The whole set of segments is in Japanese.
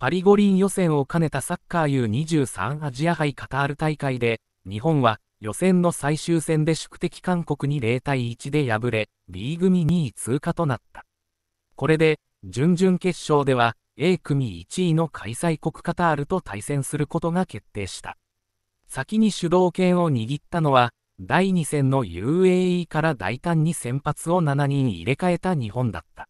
パリ五輪予選を兼ねたサッカー U23 アジア杯カタール大会で、日本は予選の最終戦で宿敵韓国に0対1で敗れ、B 組2位通過となった。これで、準々決勝では A 組1位の開催国カタールと対戦することが決定した。先に主導権を握ったのは、第2戦の UAE から大胆に先発を7人入れ替えた日本だった。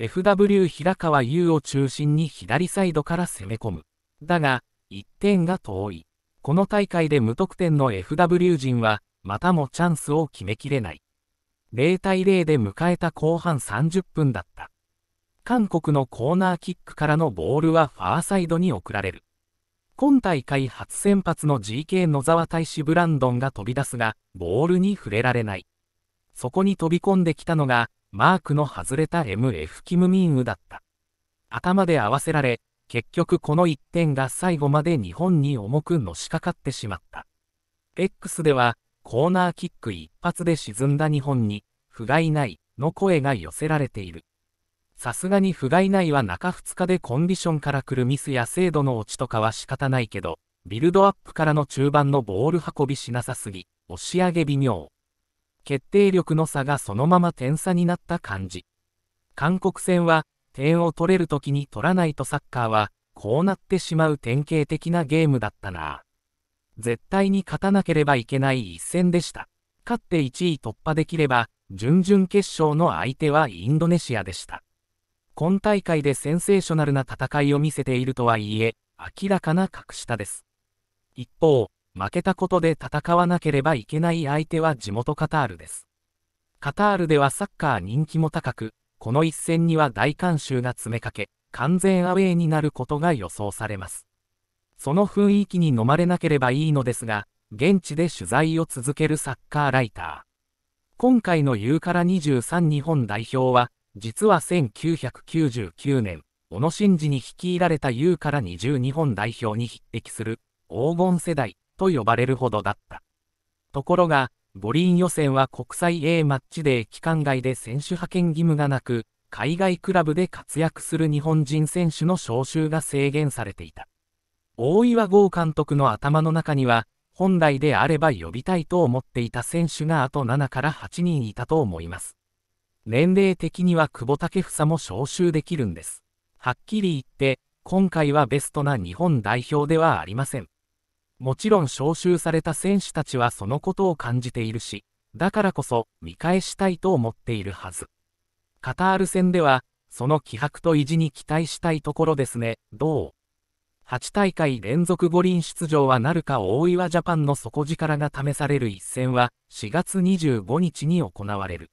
FW 平川優を中心に左サイドから攻め込む。だが、1点が遠い。この大会で無得点の FW 陣は、またもチャンスを決めきれない。0対0で迎えた後半30分だった。韓国のコーナーキックからのボールはファーサイドに送られる。今大会初先発の GK 野沢大使ブランドンが飛び出すが、ボールに触れられない。そこに飛び込んできたのが、マークの外れた MF キムミンウだった。頭で合わせられ、結局この1点が最後まで日本に重くのしかかってしまった。X では、コーナーキック一発で沈んだ日本に、不甲斐ないの声が寄せられている。さすがに不甲斐ないは中2日でコンディションから来るミスや精度の落ちとかは仕方ないけど、ビルドアップからの中盤のボール運びしなさすぎ、押し上げ微妙。決定力の差がそのまま点差になった感じ。韓国戦は、点を取れる時に取らないとサッカーは、こうなってしまう典型的なゲームだったな。絶対に勝たなければいけない一戦でした。勝って1位突破できれば、準々決勝の相手はインドネシアでした。今大会でセンセーショナルな戦いを見せているとはいえ、明らかな格下です。一方、負けたことで戦わなければいけない相手は地元カタールです。カタールではサッカー人気も高く、この一戦には大観衆が詰めかけ、完全アウェーになることが予想されます。その雰囲気に飲まれなければいいのですが、現地で取材を続けるサッカーライター。今回の U から23日本代表は、実は1999年、小野伸二に率いられた U から20日本代表に匹敵する黄金世代と呼ばれるほどだった。ところが、五輪予選は国際 A マッチで期間外で選手派遣義務がなく、海外クラブで活躍する日本人選手の招集が制限されていた。大岩剛監督の頭の中には、本来であれば呼びたいと思っていた選手があと7から8人いたと思います。年齢的には久保建英も招集できるんです。はっきり言って、今回はベストな日本代表ではありません。もちろん招集された選手たちはそのことを感じているし、だからこそ見返したいと思っているはず。カタール戦では、その気迫と意地に期待したいところですね、どう ?8 大会連続五輪出場はなるか大岩ジャパンの底力が試される一戦は4月25日に行われる。